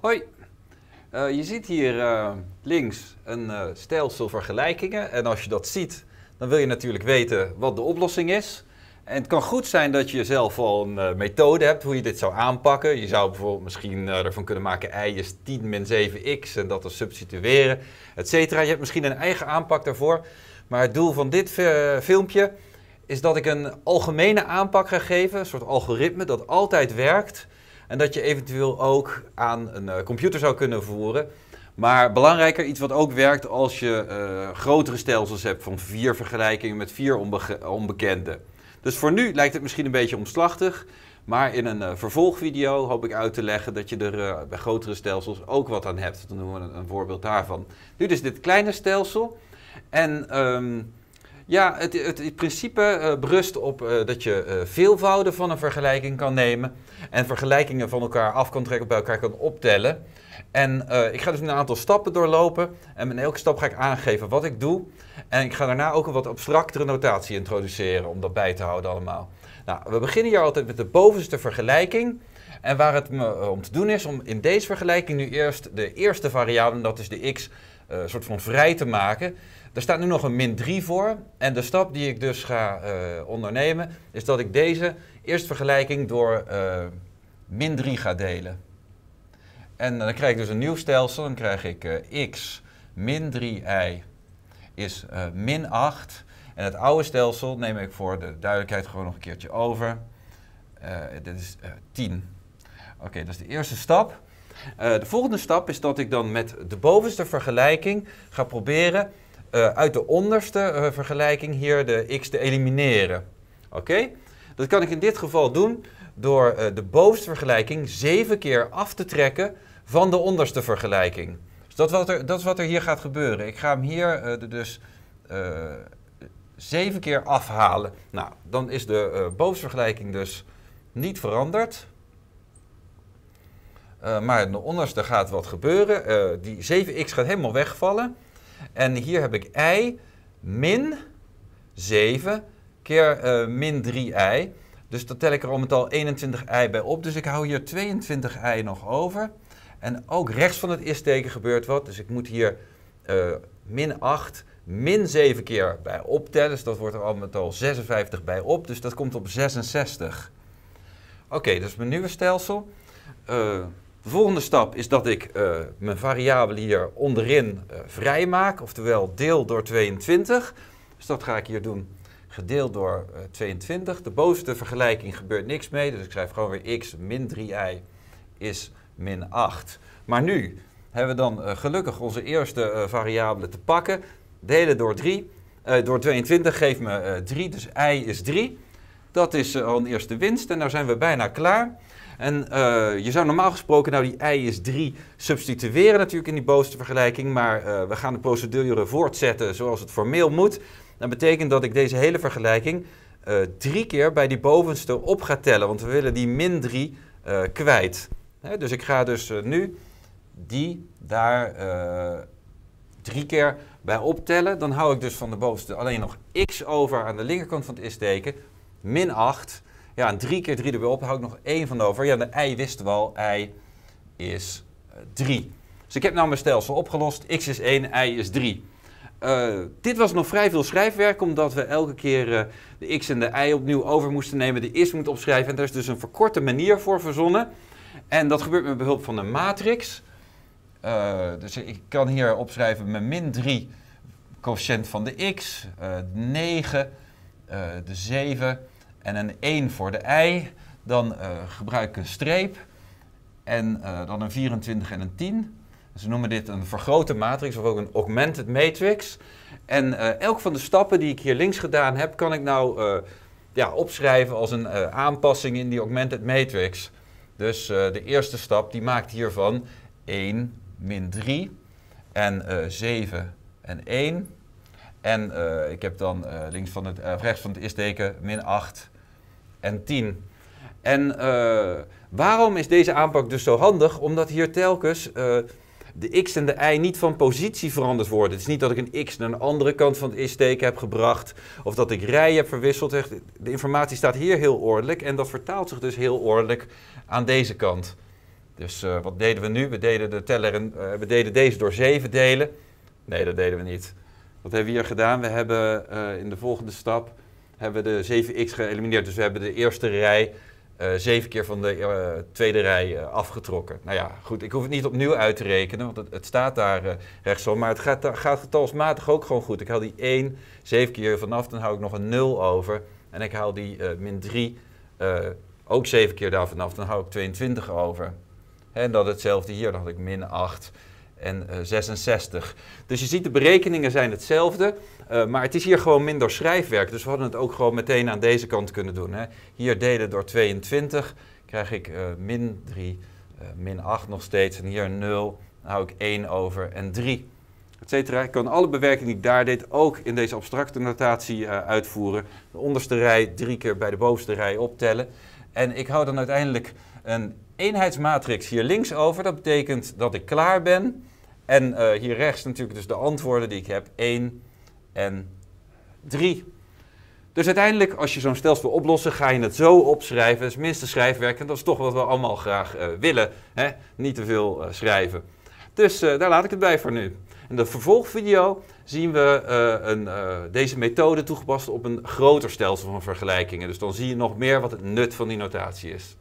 Hoi. Eh, je ziet hier eh, links een uh, stelsel vergelijkingen. En als je dat ziet, dan wil je natuurlijk weten wat de oplossing is. En het kan goed zijn dat je zelf al een methode hebt hoe je dit zou aanpakken. Je zou bijvoorbeeld misschien ervan kunnen maken y 10 min 7x en dat dan substitueren, et cetera. Je hebt misschien een eigen aanpak daarvoor. Maar het doel van dit filmpje is dat ik een algemene aanpak ga geven, een soort algoritme dat altijd werkt en dat je eventueel ook aan een eh, computer zou kunnen voeren. Maar belangrijker, iets wat ook werkt als je eh, grotere stelsels hebt van vier vergelijkingen met vier onbekende. Dus voor nu lijkt het misschien een beetje omslachtig. Maar in een eh, vervolgvideo hoop ik uit te leggen dat je er bij grotere stelsels ook wat aan hebt. Dan doen we een, voorbeeld daarvan. Nu dus dit kleine stelsel. En ehm, ja, het, het, principe eh, berust op eh, dat je eh, veelvouden van een vergelijking kan nemen. En vergelijkingen van elkaar af kan trekken, bij elkaar kan optellen. En ik ga dus een aantal stappen doorlopen. En in elke stap ga ik aangeven wat ik doe. En ik ga daarna ook een wat abstractere notatie introduceren om dat bij te houden allemaal. Nou, we beginnen hier altijd met de bovenste vergelijking. En waar het om te doen is om in deze vergelijking nu eerst de eerste variabele, dat is de x, uh, soort van vrij te maken. Er staat nu nog een min 3 voor. En de stap die ik dus ga eh, ondernemen, is dat ik deze eerste vergelijking door eh, min 3 ga delen. En dan krijg ik dus een nieuw stelsel. Dan krijg ik x min 3i is min 8. En het oude stelsel neem ik voor de duidelijkheid gewoon nog een keertje over. dit is 10. Oké, dat is de eerste stap. Eh, de volgende stap is dat ik dan met de bovenste vergelijking ga proberen eh, uit de onderste eh, vergelijking hier de x te elimineren. Oké? Dat kan ik in dit geval doen door de bovenste vergelijking 7 keer af te trekken van de onderste vergelijking. Dus dat, wat er, dat is wat er hier gaat gebeuren. Ik ga hem hier dus zeven keer afhalen. Nou, dan is de bovenste vergelijking dus niet veranderd. Uh, maar in de onderste gaat wat gebeuren. Uh, die 7x gaat helemaal wegvallen. En hier heb ik i min 7 keer uh, min 3i. Dus dan tel ik er al met al 21i bij op. Dus ik hou hier 22i nog over. En ook rechts van het is-teken gebeurt wat. Dus ik moet hier min 8 min 7 keer bij optellen. Dus dat wordt er al met al 56 bij op. Dus dat komt op 66. Oké, dat is mijn nieuwe stelsel. Uh, de volgende stap is dat ik eh, mijn variabele hier onderin uh, eh, vrij maak, oftewel deel door 22. Dus dat ga ik hier doen, gedeeld door 22. Eh, De bovenste vergelijking gebeurt niks mee, dus ik schrijf gewoon weer x min 3i is min 8. Maar nu hebben we dan gelukkig onze eerste variabele te pakken. Delen door 3, door 22 geeft me 3, dus i is 3. Dat is al een eerste winst en daar zijn we bijna klaar. En eh, je zou normaal gesproken nou die i is 3 substitueren natuurlijk in die bovenste vergelijking. Maar eh, we gaan de procedure voortzetten zoals het formeel moet. Dat betekent dat ik deze hele vergelijking eh, drie keer bij die bovenste op ga tellen. Want we willen die min 3 kwijt. dus ik ga dus nu die daar drie keer bij optellen. Dan hou ik dus van de bovenste alleen nog x over aan de linkerkant van het is-teken. Min 8 ja, en drie keer drie op, hou ik nog één van over. Ja, de i wisten we al, i is 3. Eh, dus ik heb nou mijn stelsel opgelost. X is 1, i is 3. Uh, eh, dit was nog vrij veel schrijfwerk, omdat we elke keer uh, de X en de i opnieuw over moesten nemen. De is moet opschrijven en daar is dus een verkorte manier voor verzonnen. En dat gebeurt met behulp van een matrix. Uh, dus ik kan hier opschrijven mijn min 3 coëfficiënt van de X, de 9, de 7 en een 1 voor de i. Dan uh, gebruik ik een streep en uh, dan een 24 en een 10. Ze noemen dit een vergrote matrix of ook een augmented matrix. En uh, elk van de stappen die ik hier links gedaan heb, kan ik nou uh, ja, opschrijven als een uh, aanpassing in die augmented matrix. Dus de eerste stap die maakt hiervan 1 min 3 en 7 en 1. En ik heb dan links van het, rechts van het is-teken min 8 en 10. En eh, waarom is deze aanpak dus zo handig? Omdat hier telkens eh, de x en de y niet van positie veranderd worden. Het is niet dat ik een x naar een andere kant van het is heb gebracht of dat ik rij heb verwisseld. De informatie staat hier heel ordelijk en dat vertaalt zich dus heel ordelijk aan deze kant. Dus eh, wat deden we nu? We deden, de teller in, we deden deze door 7 delen. Nee, dat deden we niet. Wat hebben we hier gedaan? We hebben in de volgende stap hebben we de 7x geëlimineerd. Dus we hebben de eerste rij uh, zeven keer van de uh, tweede rij uh, afgetrokken. Nou ja, goed, ik hoef het niet opnieuw uit te rekenen, want het, staat daar rechtsom. Maar het gaat, gaat getalsmatig ook gewoon goed. Ik haal die 1 zeven keer vanaf, dan hou ik nog een 0 over. En ik haal die min 3 ook 7 keer daar vanaf, dan hou ik 22 over. En dat hetzelfde hier, dan had ik min 8 en 66. Eh, dus je ziet, de berekeningen zijn hetzelfde, eh, maar het is hier gewoon minder schrijfwerk. Dus we hadden het ook gewoon meteen aan deze kant kunnen doen. Hè. Hier delen door 22, krijg ik eh, min 3, min 8 nog steeds. En hier 0, dan hou ik 1 over en 3, etcetera. Ik kan alle bewerking die ik daar deed ook in deze abstracte notatie uitvoeren. De onderste rij drie keer bij de bovenste rij optellen. En ik hou dan uiteindelijk een eenheidsmatrix hier links over. Dat betekent dat ik klaar ben. En eh, hier rechts natuurlijk dus de antwoorden die ik heb, 1 en 3. Dus uiteindelijk, als je zo'n stelsel wil oplossen, ga je het zo opschrijven. Dat is minste schrijfwerk en dat is toch wat we allemaal graag eh, willen. Hè? Niet te veel eh, schrijven. Dus daar laat ik het bij voor nu. In de vervolgvideo zien we een, deze methode toegepast op een groter stelsel van vergelijkingen. Dus dan zie je nog meer wat het nut van die notatie is.